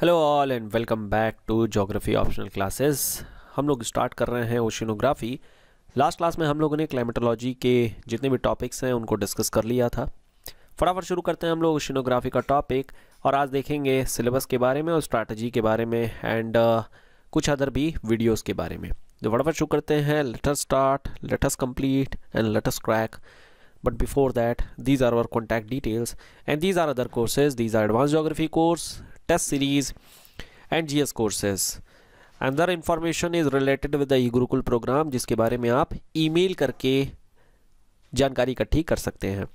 Hello all and welcome back to geography optional classes हम लोग start कर रहे हैं ओशनोग्राफी लास्ट क्लास में हम लोगों ने क्लाइमेटोलॉजी के जितने भी टॉपिक्स हैं उनको डिस्कस कर लिया था फटाफट शुरू करते हैं हम लोग ओशनोग्राफी का टॉपिक और आज देखेंगे सिलेबस के बारे में और स्ट्रैटी के बारे में एंड uh, कुछ अदर भी वीडियोज़ के बारे में तो फटाफट शुरू करते हैं let's start let's complete and let's crack but before that these are our contact details and these are other courses these are advanced geography course test series and GS courses. Another information is related with the e-Gurukul program जिसके बारे में आप email करके जानकारी इकट्ठी कर सकते हैं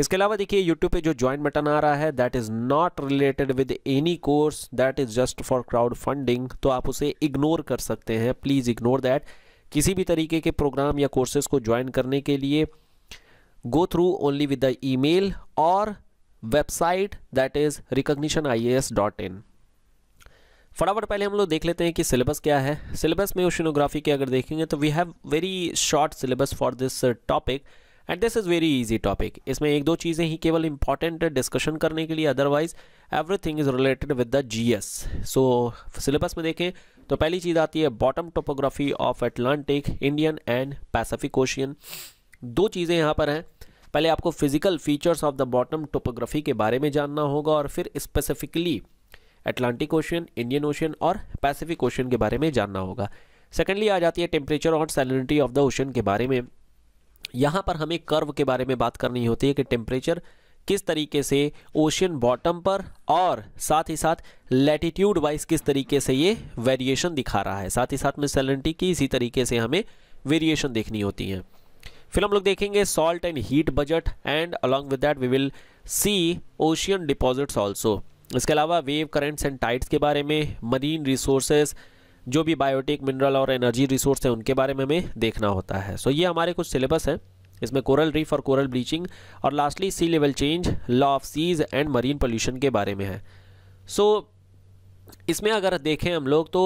इसके अलावा देखिए यूट्यूब पे जो ज्वाइन बटन आ रहा है that is not related with any course that is just for crowd funding तो आप उसे इग्नोर कर सकते हैं प्लीज़ इग्नोर दैट किसी भी तरीके के प्रोग्राम या कोर्सेज को ज्वाइन करने के लिए go through only with the email और website that is recognition I S dot in फटाफट पहले हम लोग देख लेते हैं कि सिलेबस क्या है सिलेबस में ओशनोग्राफी के अगर देखेंगे तो we have very short syllabus for this topic and this is very easy topic इसमें एक दो चीज़ें ही केवल इंपॉर्टेंट डिस्कशन करने के लिए otherwise everything is related with the GS so syllabus में देखें तो पहली चीज़ आती है bottom topography of Atlantic Indian and Pacific ocean दो चीज़ें यहाँ पर हैं पहले आपको physical features of the bottom topography के बारे में जानना होगा और फिर specifically Atlantic ocean Indian ocean और पैसिफिक ओशन के बारे में जानना होगा सेकेंडली आ जाती है टेम्परेचर और सैलिनिटी ऑफ द ओशन के बारे में यहाँ पर हमें कर्व के बारे में बात करनी होती है कि टेम्परेचर किस तरीके से ओशियन बॉटम पर और साथ ही साथ लैटिट्यूड वाइज किस तरीके से ये वेरिएशन दिखा रहा है साथ ही साथ में सैलिनिटी की इसी तरीके से हमें वेरिएशन देखनी होती है फिर हम लोग देखेंगे salt and heat budget and along with that we will see ocean deposits also इसके अलावा वेव करेंट्स एंड टाइट्स के बारे में मरीन रिसोर्सेज जो भी बायोटिक मिनरल और एनर्जी रिसोर्स हैं उनके बारे में हमें देखना होता है सो so, ये हमारे कुछ सिलेबस हैं इसमें कोरल रीफ और कोरल ब्लीचिंग और lastly sea level change law of seas and marine pollution के बारे में है सो so, इसमें अगर देखें हम लोग तो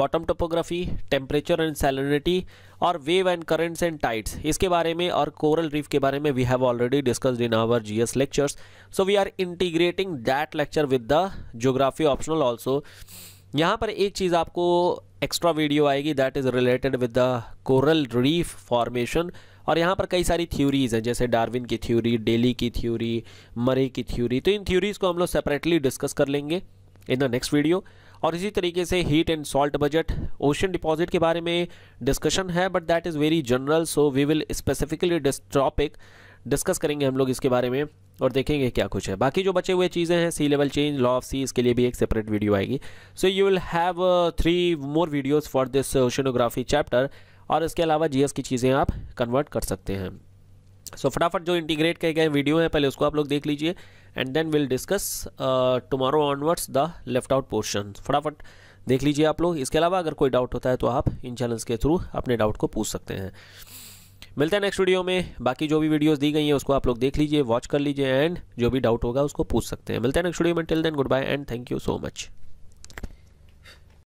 bottom topography temperature and salinity और wave and currents and tides इसके बारे में और कोरल रीफ के बारे में we have already discussed in our GS lectures so we are integrating that lecture with the geography optional also यहाँ पर एक चीज़ आपको एक्स्ट्रा वीडियो आएगी that is related with the coral reef formation और यहाँ पर कई सारी थ्योरीज़ हैं जैसे डार्विन की थ्योरी डेली की थ्योरी मरे की थ्योरी तो इन थ्योरीज़ को हम लोग सेपरेटली डिस्कस कर लेंगे इन द नेक्स्ट वीडियो और इसी तरीके से heat and salt budget ocean deposit के बारे में डिस्कशन है but that is very general so we will specifically this topic discuss करेंगे हम लोग इसके बारे में और देखेंगे क्या कुछ है बाकी जो बचे हुए चीज़ें हैं sea level change law of sea इसके लिए भी एक सेपरेट वीडियो आएगी so you will have three more videos for this oceanography chapter और इसके अलावा जीएस की चीज़ें आप कन्वर्ट कर सकते हैं सो so, फटाफट जो इंटीग्रेट किए गए वीडियो हैं पहले उसको आप लोग देख लीजिए and then will discuss tomorrow onwards the left out portion फटाफट देख लीजिए आप लोग इसके अलावा अगर कोई डाउट होता है तो आप इन चैनल्स के थ्रू अपने डाउट को पूछ सकते हैं मिलते हैं नेक्स्ट वीडियो में बाकी जो भी वीडियोस दी गई हैं उसको आप लोग देख लीजिए वॉच कर लीजिए एंड जो भी डाउट होगा उसको पूछ सकते हैं मिलते हैं नेक्स्ट वीडियो में till then goodbye and thank you so much